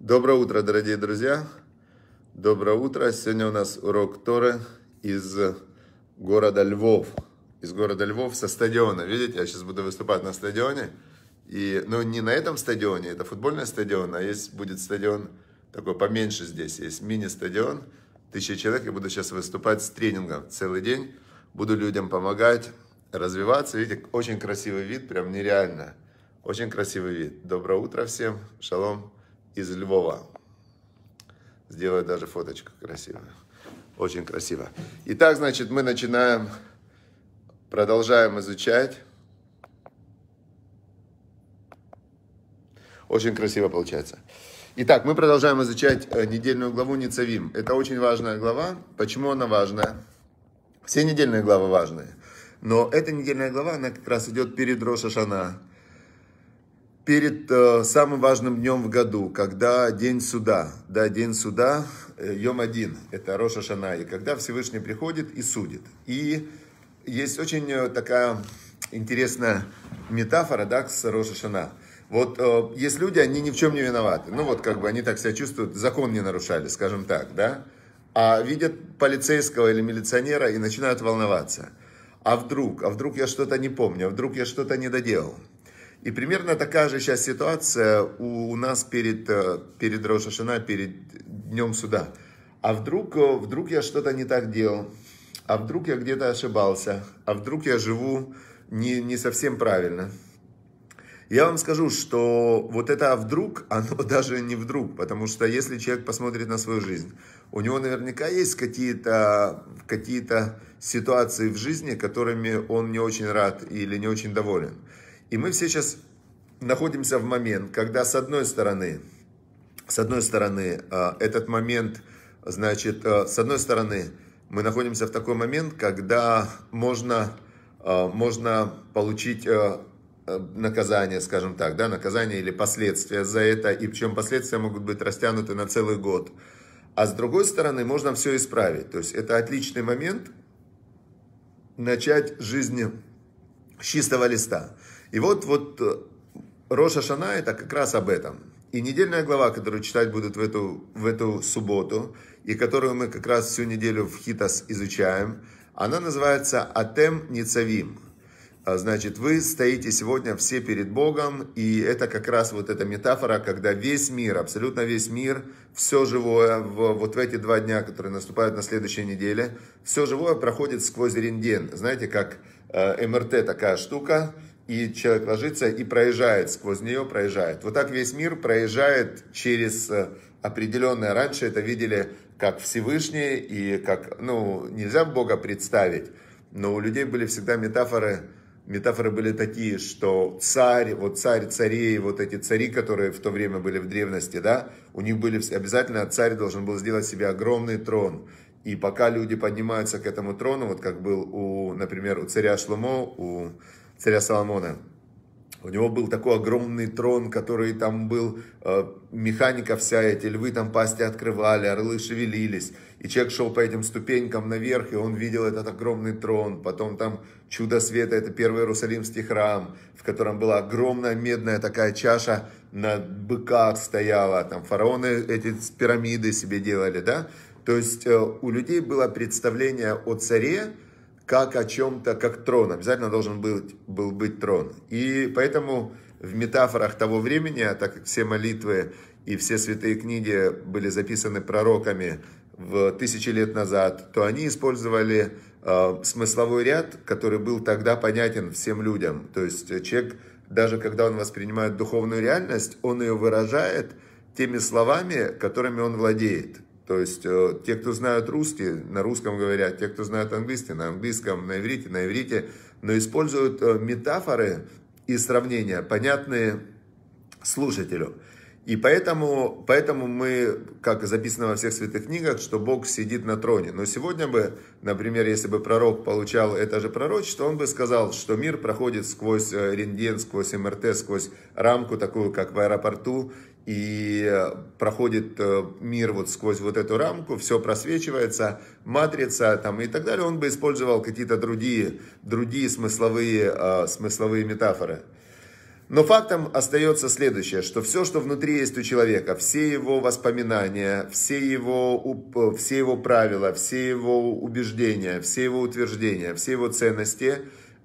Доброе утро, дорогие друзья! Доброе утро! Сегодня у нас урок Торы из города Львов. Из города Львов со стадиона. Видите, я сейчас буду выступать на стадионе. И, ну, не на этом стадионе, это футбольный стадион, а есть будет стадион такой поменьше здесь, есть мини-стадион, тысяча человек, я буду сейчас выступать с тренингом целый день, буду людям помогать, развиваться, видите, очень красивый вид, прям нереально, очень красивый вид. Доброе утро всем, шалом из Львова. Сделаю даже фоточку красивую. Очень красиво. Итак, значит, мы начинаем, продолжаем изучать. Очень красиво получается. Итак, мы продолжаем изучать э, недельную главу Ницавим. Это очень важная глава. Почему она важная? Все недельные главы важные. Но эта недельная глава, она как раз идет перед Рошашана перед э, самым важным днем в году, когда день суда, да, день суда, э, Йом один, это Роша Шана, и когда Всевышний приходит и судит. И есть очень э, такая интересная метафора, да, с Роша Шана. Вот э, есть люди, они ни в чем не виноваты. Ну вот как бы они так себя чувствуют, закон не нарушали, скажем так, да. А видят полицейского или милиционера и начинают волноваться. А вдруг, а вдруг я что-то не помню, а вдруг я что-то не доделал. И примерно такая же сейчас ситуация у, у нас перед, э, перед Рошашина, перед Днем Суда. А вдруг, э, вдруг я что-то не так делал? А вдруг я где-то ошибался? А вдруг я живу не, не совсем правильно? Я вам скажу, что вот это «а «вдруг», оно даже не вдруг, потому что если человек посмотрит на свою жизнь, у него наверняка есть какие-то какие ситуации в жизни, которыми он не очень рад или не очень доволен. И мы все сейчас находимся в момент, когда с одной стороны, с одной стороны, э, этот момент, значит, э, с одной стороны, мы находимся в такой момент, когда можно, э, можно получить наказание, скажем так, да, наказание или последствия за это, и причем последствия могут быть растянуты на целый год. А с другой стороны, можно все исправить. То есть это отличный момент начать жизнь с чистого листа. И вот, вот э, Роша Шана это как раз об этом. И недельная глава, которую читать будут в эту, в эту субботу, и которую мы как раз всю неделю в Хитас изучаем, она называется «Атем Ницавим». А, значит, вы стоите сегодня все перед Богом, и это как раз вот эта метафора, когда весь мир, абсолютно весь мир, все живое, в, вот в эти два дня, которые наступают на следующей неделе, все живое проходит сквозь рентген. Знаете, как э, МРТ такая штука – и человек ложится и проезжает сквозь нее, проезжает. Вот так весь мир проезжает через э, определенное. Раньше это видели как Всевышний и как, ну, нельзя Бога представить, но у людей были всегда метафоры, метафоры были такие, что царь, вот царь царей, вот эти цари, которые в то время были в древности, да, у них были, обязательно царь должен был сделать себе огромный трон, и пока люди поднимаются к этому трону, вот как был у, например, у царя Шломо, у царя Соломона. У него был такой огромный трон, который там был, э, механика вся, эти львы там пасти открывали, орлы шевелились. И человек шел по этим ступенькам наверх, и он видел этот огромный трон. Потом там чудо света, это первый Иерусалимский храм, в котором была огромная медная такая чаша на быках стояла. Там фараоны эти пирамиды себе делали, да? То есть э, у людей было представление о царе, как о чем-то, как трон. Обязательно должен был, был быть трон. И поэтому в метафорах того времени, а так как все молитвы и все святые книги были записаны пророками в тысячи лет назад, то они использовали э, смысловой ряд, который был тогда понятен всем людям. То есть человек, даже когда он воспринимает духовную реальность, он ее выражает теми словами, которыми он владеет. То есть э, те, кто знают русский, на русском говорят, те, кто знают английский, на английском, на иврите, на иврите, но используют э, метафоры и сравнения, понятные слушателю. И поэтому, поэтому мы, как записано во всех святых книгах, что Бог сидит на троне. Но сегодня бы, например, если бы пророк получал это же пророчество, он бы сказал, что мир проходит сквозь э, рентген, сквозь МРТ, сквозь рамку такую, как в аэропорту, и э, проходит э, мир вот сквозь вот эту рамку, все просвечивается, матрица там и так далее, он бы использовал какие-то другие, другие смысловые, смысловые метафоры. Но фактом остается следующее, что все, что внутри есть у человека, все его воспоминания, все его, э, все его правила, все его убеждения, все его утверждения, все его ценности,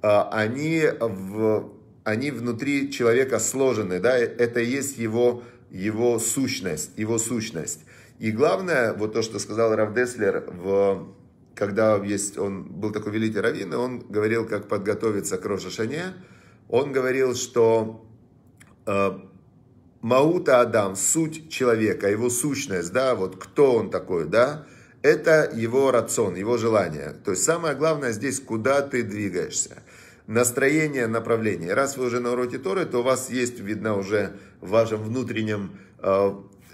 э, они, в, они внутри человека сложены, да, это и есть его, его сущность, его сущность. И главное, вот то, что сказал Рав Деслер, в, когда есть, он был такой великий раввин, и он говорил, как подготовиться к Рошашане, Шане, он говорил, что э, Маута Адам, суть человека, его сущность, да, вот кто он такой, да, это его рацион, его желание. То есть самое главное здесь, куда ты двигаешься. Настроение, направление. Раз вы уже на уроке Торы, то у вас есть, видно, уже в вашем внутреннем э,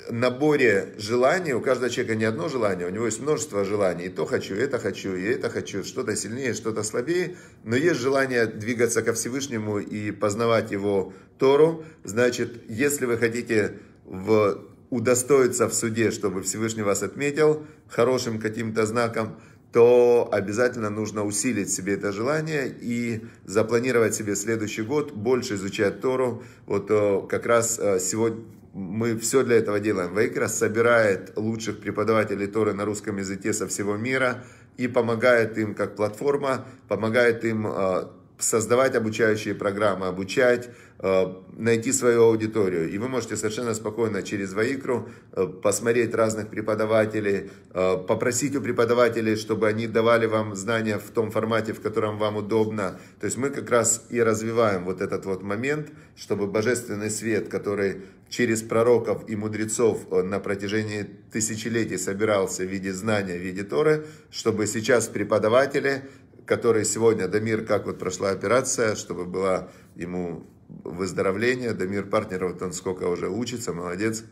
наборе желаний, у каждого человека не одно желание, у него есть множество желаний, и то хочу, и это хочу, и это хочу, что-то сильнее, что-то слабее, но есть желание двигаться ко Всевышнему и познавать Его Тору, значит, если вы хотите в, удостоиться в суде, чтобы Всевышний вас отметил хорошим каким-то знаком, то обязательно нужно усилить себе это желание и запланировать себе следующий год, больше изучать Тору. Вот э, как раз э, сегодня мы все для этого делаем. Вейкрас собирает лучших преподавателей Торы на русском языке со всего мира и помогает им как платформа, помогает им а, создавать обучающие программы, обучать, Э, найти свою аудиторию. И вы можете совершенно спокойно через Ваикру э, посмотреть разных преподавателей, э, попросить у преподавателей, чтобы они давали вам знания в том формате, в котором вам удобно. То есть мы как раз и развиваем вот этот вот момент, чтобы божественный свет, который через пророков и мудрецов на протяжении тысячелетий собирался в виде знания, в виде Торы, чтобы сейчас преподаватели, которые сегодня, Дамир, как вот прошла операция, чтобы была ему выздоровления. Дамир Партнеров, вот он сколько уже учится, молодец.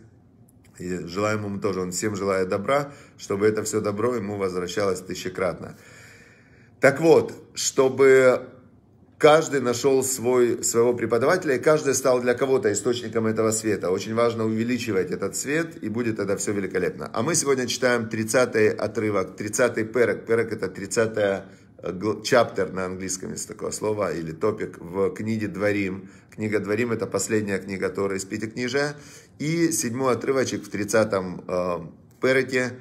И желаем ему тоже, он всем желает добра, чтобы это все добро ему возвращалось тысячекратно. Так вот, чтобы каждый нашел свой, своего преподавателя, и каждый стал для кого-то источником этого света. Очень важно увеличивать этот свет, и будет тогда все великолепно. А мы сегодня читаем 30 отрывок, 30 перек. Перек это 30 чаптер на английском есть такое слово, или топик в книге «Дворим». Книга «Дворим» — это последняя книга Тора из пяти книжек, И седьмой отрывочек в 30-м э, переке.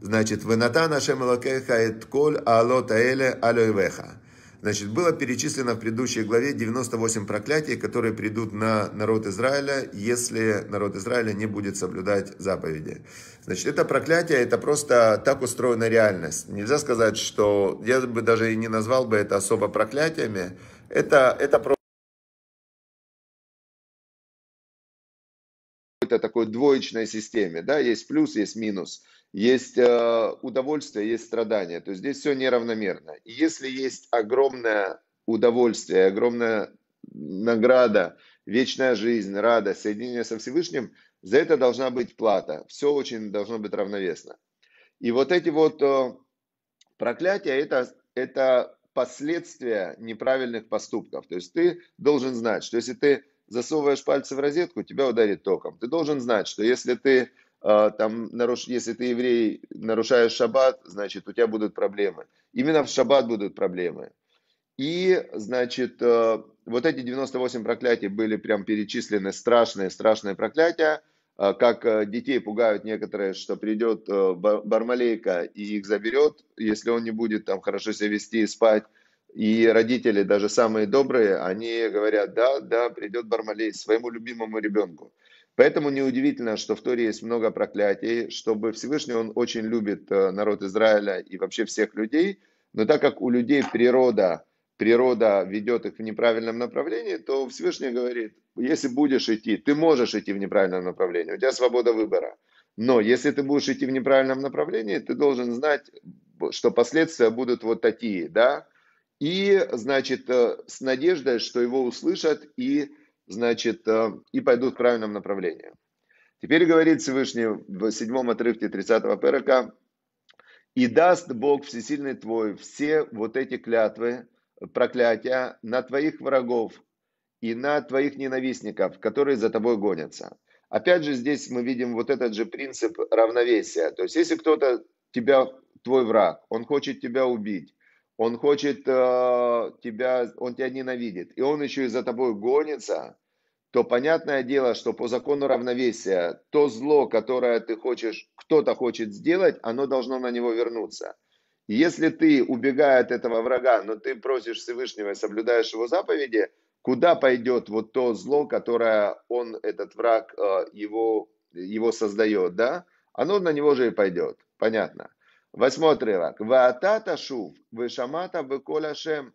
Значит, «Венатана шем элокеха эт коль аалот аэле алойвеха». Значит, было перечислено в предыдущей главе 98 проклятий, которые придут на народ Израиля, если народ Израиля не будет соблюдать заповеди. Значит, это проклятие, это просто так устроена реальность. Нельзя сказать, что я бы даже и не назвал бы это особо проклятиями. Это, это просто... какой-то такой двоечной системе, да, есть плюс, есть минус, есть э, удовольствие, есть страдание. то есть здесь все неравномерно. И если есть огромное удовольствие, огромная награда, вечная жизнь, радость, соединение со Всевышним, за это должна быть плата, все очень должно быть равновесно. И вот эти вот э, проклятия, это, это последствия неправильных поступков, то есть ты должен знать, что если ты засовываешь пальцы в розетку, тебя ударит током. Ты должен знать, что если ты а, там, наруш... если ты еврей, нарушаешь шаббат, значит, у тебя будут проблемы. Именно в шаббат будут проблемы. И, значит, а, вот эти 98 проклятий были прям перечислены, страшные, страшные проклятия, а, как детей пугают некоторые, что придет Бармалейка и их заберет, если он не будет там хорошо себя вести и спать. И родители, даже самые добрые, они говорят, да, да, придет Бармалей своему любимому ребенку. Поэтому неудивительно, что в Торе есть много проклятий, чтобы Всевышний, он очень любит э, народ Израиля и вообще всех людей, но так как у людей природа, природа ведет их в неправильном направлении, то Всевышний говорит, если будешь идти, ты можешь идти в неправильном направлении, у тебя свобода выбора. Но если ты будешь идти в неправильном направлении, ты должен знать, что последствия будут вот такие, да, и, значит, э, с надеждой, что его услышат и, значит, э, и пойдут в правильном направлении. Теперь говорит Всевышний в седьмом отрывке 30-го перока, «И даст Бог всесильный твой все вот эти клятвы, проклятия на твоих врагов и на твоих ненавистников, которые за тобой гонятся». Опять же, здесь мы видим вот этот же принцип равновесия. То есть, если кто-то тебя, твой враг, он хочет тебя убить, он хочет э, тебя, он тебя ненавидит. И он еще и за тобой гонится, то понятное дело, что по закону равновесия то зло, которое ты хочешь, кто-то хочет сделать, оно должно на него вернуться. Если ты, убегая от этого врага, но ты просишь Всевышнего и соблюдаешь его заповеди, куда пойдет вот то зло, которое он, этот враг, э, его, его создает, да? Оно на него же и пойдет, понятно. Восьмой отрывок. Ваатата шув, вышамата выколя шем.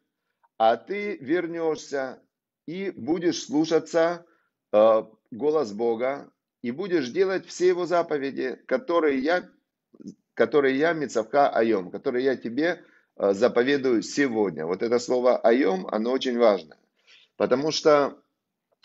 А ты вернешься и будешь слушаться э, голос Бога, и будешь делать все его заповеди, которые я, которые я, Мицавка Айом, которые я тебе э, заповедую сегодня. Вот это слово Айом, оно очень важно. Потому что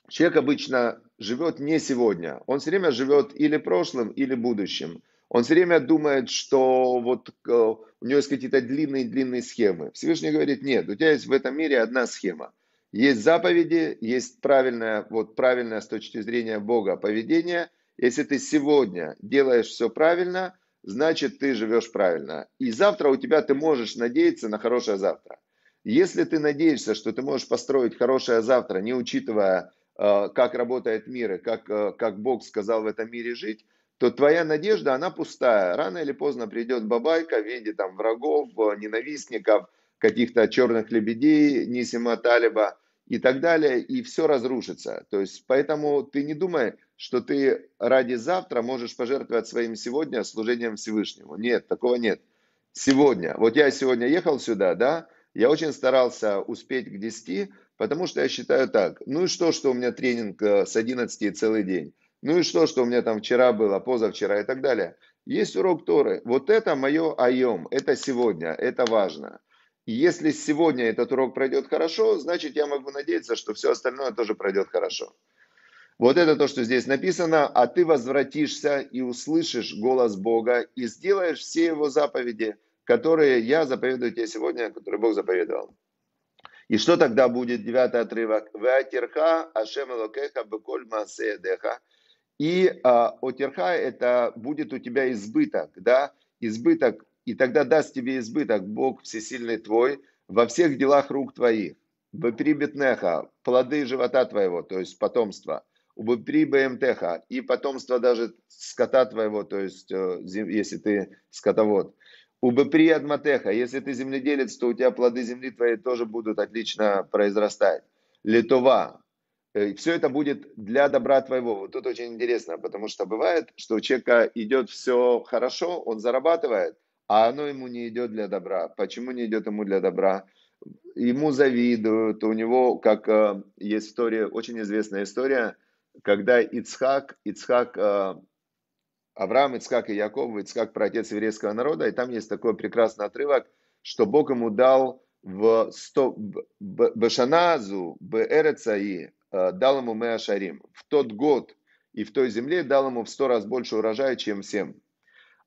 человек обычно живет не сегодня. Он все время живет или прошлым, или будущим. Он все время думает, что вот э, у него есть какие-то длинные-длинные схемы. Всевышний говорит, нет, у тебя есть в этом мире одна схема. Есть заповеди, есть правильное, вот правильное с точки зрения Бога поведение. Если ты сегодня делаешь все правильно, значит ты живешь правильно. И завтра у тебя ты можешь надеяться на хорошее завтра. Если ты надеешься, что ты можешь построить хорошее завтра, не учитывая, э, как работает мир и как, э, как Бог сказал в этом мире жить, то твоя надежда, она пустая. Рано или поздно придет бабайка в виде там, врагов, э, ненавистников, каких-то черных лебедей, Нисима Талиба и так далее, и все разрушится. То есть, поэтому ты не думай, что ты ради завтра можешь пожертвовать своим сегодня служением Всевышнему. Нет, такого нет. Сегодня. Вот я сегодня ехал сюда, да, я очень старался успеть к 10, потому что я считаю так, ну и что, что у меня тренинг э, с 11 целый день ну и что, что у меня там вчера было, позавчера и так далее. Есть урок Торы. Вот это мое айом, это сегодня, это важно. Если сегодня этот урок пройдет хорошо, значит я могу надеяться, что все остальное тоже пройдет хорошо. Вот это то, что здесь написано, а ты возвратишься и услышишь голос Бога и сделаешь все его заповеди, которые я заповедую тебе сегодня, которые Бог заповедовал. И что тогда будет девятый отрывок? Ашем Элокеха Беколь Маасеедеха – и а, отерха это будет у тебя избыток, да, избыток, и тогда даст тебе избыток Бог всесильный твой во всех делах рук твоих. Беприбетнеха, плоды живота твоего, то есть потомство. Убеприбемтеха, и потомство даже скота твоего, то есть э, если ты скотовод. Убепри если ты земледелец, то у тебя плоды земли твоей тоже будут отлично произрастать. Литова, Э, все это будет для добра твоего. Вот тут очень интересно, потому что бывает, что у человека идет все хорошо, он зарабатывает, а оно ему не идет для добра. Почему не идет ему для добра? Ему завидуют, у него, как э, есть история, очень известная история, когда Ицхак, Ицхак, э, Авраам, Ицхак и Яков, Ицхак про отец еврейского народа, и там есть такой прекрасный отрывок, что Бог ему дал в 100, Башаназу, Б Эрецаи, Э, дал ему Меа Шарим. В тот год и в той земле дал ему в сто раз больше урожая, чем всем.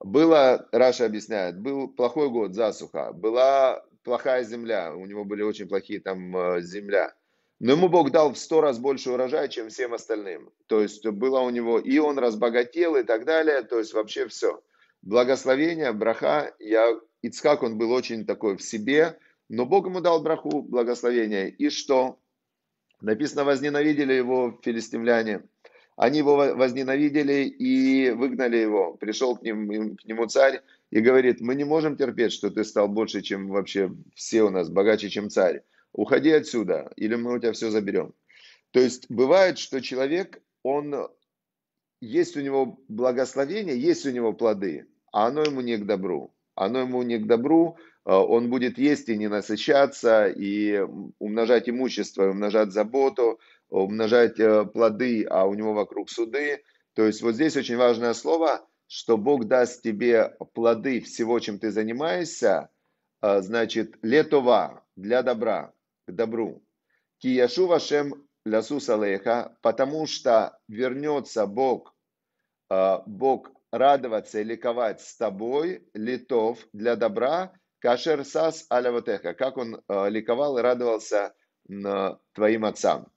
Было, Раша объясняет, был плохой год, засуха, была плохая земля, у него были очень плохие там э, земля. Но ему Бог дал в сто раз больше урожая, чем всем остальным. То есть было у него, и он разбогател и так далее, то есть вообще все. Благословение, браха, я, Ицхак, он был очень такой в себе, но Бог ему дал браху, благословение. И что? Написано, возненавидели его филистимляне. Они его возненавидели и выгнали его. Пришел к, ним, к нему царь и говорит, мы не можем терпеть, что ты стал больше, чем вообще все у нас, богаче, чем царь. Уходи отсюда, или мы у тебя все заберем. То есть бывает, что человек, он, есть у него благословение, есть у него плоды, а оно ему не к добру. Оно ему не к добру, Э, он будет есть и не насыщаться, и умножать имущество, и умножать заботу, умножать э, плоды, а у него вокруг суды. То есть вот здесь очень важное слово, что Бог даст тебе плоды всего, чем ты занимаешься, э, значит, летова для добра, к добру. Кияшу вашем лясу салеха, потому что вернется Бог, Бог радоваться и ликовать с тобой, летов для добра – Кашер сас алявотеха, как он э, ликовал и радовался э, твоим отцам.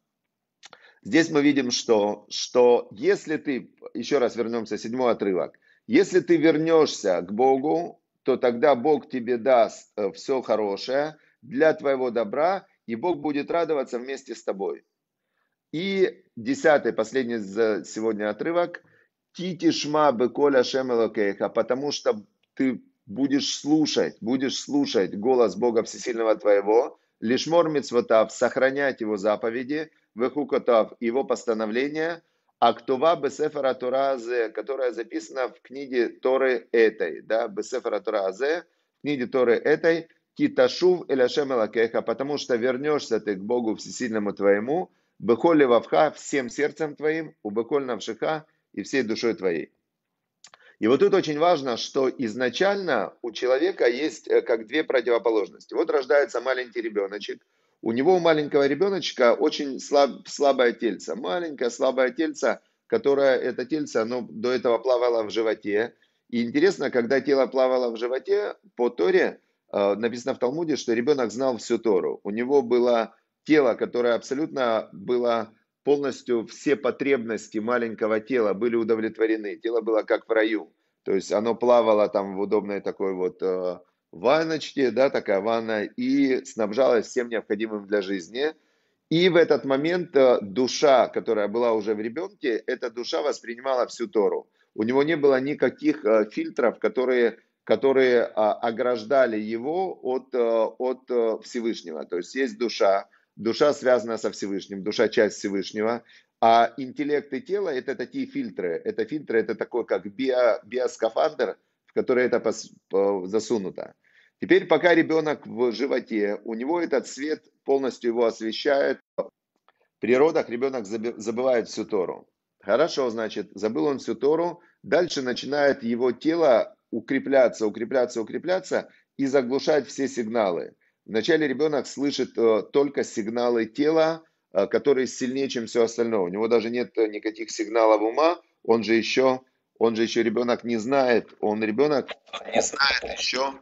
Здесь мы видим, что, что если ты, еще раз вернемся, седьмой отрывок, если ты вернешься к Богу, то тогда Бог тебе даст э, все хорошее для твоего добра, и Бог будет радоваться вместе с тобой. И десятый, последний за сегодня отрывок. Титишма беколя шемелокейха, потому что ты будешь слушать, будешь слушать голос Бога Всесильного твоего, лишмор мецвотав, сохранять его заповеди, выхукотав его постановления, а кто актува бесефара Туразе, которая записана в книге Торы этой, да, бесефара Туразе, в книге Торы этой, киташув эляшем элакеха, потому что вернешься ты к Богу Всесильному твоему, бехоли вавха всем сердцем твоим, у беколь навшиха и всей душой твоей. И вот тут очень важно, что изначально у человека есть э, как две противоположности. Вот рождается маленький ребеночек, у него у маленького ребеночка очень слаб, слабое тельце, маленькое слабое тельце, которое это тельце, оно до этого плавало в животе. И интересно, когда тело плавало в животе, по Торе э, написано в Талмуде, что ребенок знал всю Тору. У него было тело, которое абсолютно было полностью все потребности маленького тела были удовлетворены. Тело было как в раю. То есть оно плавало там в удобной такой вот э, ванночке, да, такая ванна, и снабжалось всем необходимым для жизни. И в этот момент э, душа, которая была уже в ребенке, эта душа воспринимала всю Тору. У него не было никаких э, фильтров, которые, которые э, ограждали его от, э, от э, Всевышнего. То есть есть душа, Душа связана со Всевышним, душа часть Всевышнего, а интеллект и тело – это такие фильтры. Это фильтры, это такой как био, биоскафандр, в который это пос, по, засунуто. Теперь, пока ребенок в животе, у него этот свет полностью его освещает. При родах ребенок забывает всю Тору. Хорошо, значит, забыл он всю Тору. Дальше начинает его тело укрепляться, укрепляться, укрепляться и заглушать все сигналы. Вначале ребенок слышит э, только сигналы тела, э, которые сильнее, чем все остальное. У него даже нет э, никаких сигналов ума, он же еще, он же еще ребенок не знает, он ребенок не знает еще.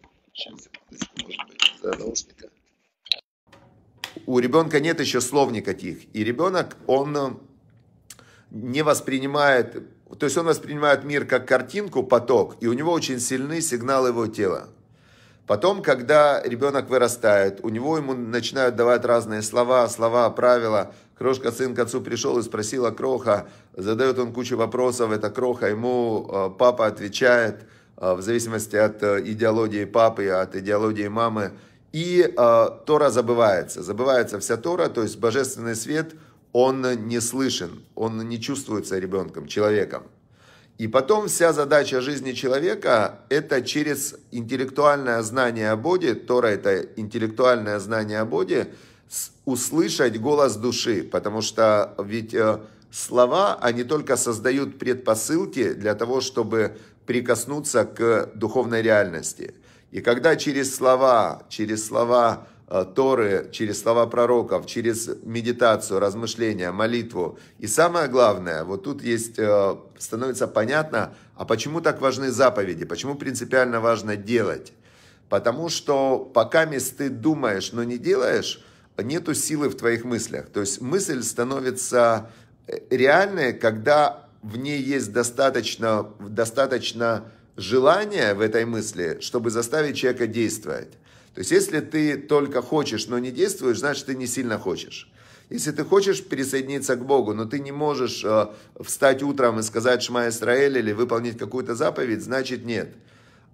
У ребенка нет еще слов никаких, и ребенок, он не воспринимает, то есть он воспринимает мир как картинку, поток, и у него очень сильны сигналы его тела. Потом, когда ребенок вырастает, у него ему начинают давать разные слова, слова, правила. Крошка сын к отцу пришел и спросила кроха, задает он кучу вопросов, это кроха, ему э, папа отвечает э, в зависимости от э, идеологии папы, от идеологии мамы. И Тора забывается, забывается вся Тора, то есть божественный свет, он не слышен, он не чувствуется ребенком, человеком. И потом вся задача жизни человека – это через интеллектуальное знание о Боге, Тора – это интеллектуальное знание о Боге, услышать голос души, потому что ведь э, слова, они только создают предпосылки для того, чтобы прикоснуться к духовной реальности. И когда через слова, через слова Э, Торы, через слова пророков, через медитацию, размышления, молитву. И самое главное, вот тут есть, э, становится понятно, а почему так важны заповеди, почему принципиально важно делать. Потому что пока ты думаешь, но не делаешь, нету силы в твоих мыслях. То есть мысль становится э, реальной, когда в ней есть достаточно, достаточно желания в этой мысли, чтобы заставить человека действовать. То есть, если ты только хочешь, но не действуешь, значит, ты не сильно хочешь. Если ты хочешь присоединиться к Богу, но ты не можешь э, встать утром и сказать «Шма Исраэль» или выполнить какую-то заповедь, значит нет.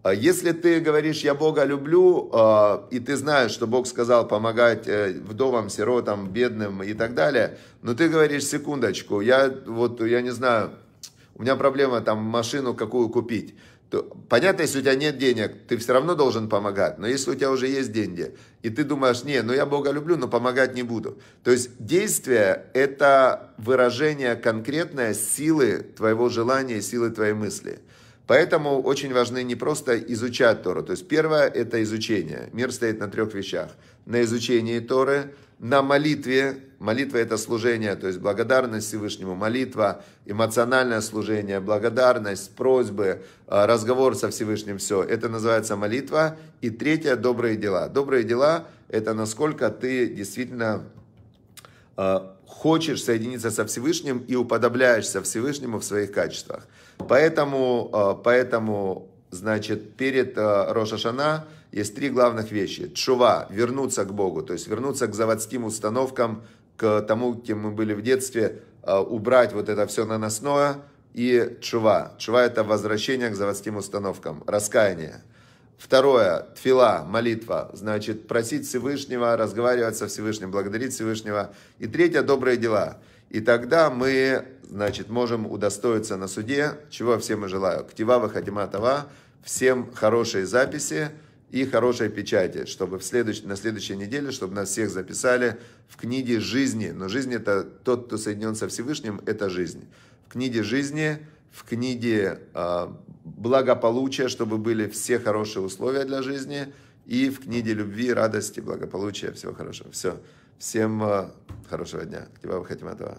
А если ты говоришь «Я Бога люблю», э, и ты знаешь, что Бог сказал помогать э, вдовам, сиротам, бедным и так далее, но ты говоришь «Секундочку, я вот, я не знаю, у меня проблема там машину какую купить» то, понятно, если у тебя нет денег, ты все равно должен помогать. Но если у тебя уже есть деньги, и ты думаешь, не, ну я Бога люблю, но помогать не буду. То есть действие – это выражение конкретной силы твоего желания, силы твоей мысли. Поэтому очень важны не просто изучать Тору. То есть первое – это изучение. Мир стоит на трех вещах. На изучении Торы, на молитве Молитва – это служение, то есть благодарность Всевышнему, молитва, эмоциональное служение, благодарность, просьбы, а, разговор со Всевышним, все. Это называется молитва. И третье – добрые дела. Добрые дела – это насколько ты действительно а, хочешь соединиться со Всевышним и уподобляешься Всевышнему в своих качествах. Поэтому, а, поэтому значит, перед Рошашана есть три главных вещи. Чува – вернуться к Богу, то есть вернуться к заводским установкам, к тому, кем мы были в детстве, э, убрать вот это все наносное и чува. Чува – это возвращение к заводским установкам, раскаяние. Второе, тфила, молитва, значит, просить Всевышнего, разговаривать со Всевышним, благодарить Всевышнего. И третье, добрые дела. И тогда мы, значит, можем удостоиться на суде, чего всем и желаю. Ктива, Хатима, Тава, всем хорошие записи и хорошей печати, чтобы в следующ... на следующей неделе, чтобы нас всех записали в книге жизни. Но жизнь это тот, кто соединен со Всевышним, это жизнь. В книге жизни, в книге э, благополучия, чтобы были все хорошие условия для жизни, и в книге любви, радости, благополучия, всего хорошего. Все. Всем э, хорошего дня. Тебя Хатиматова.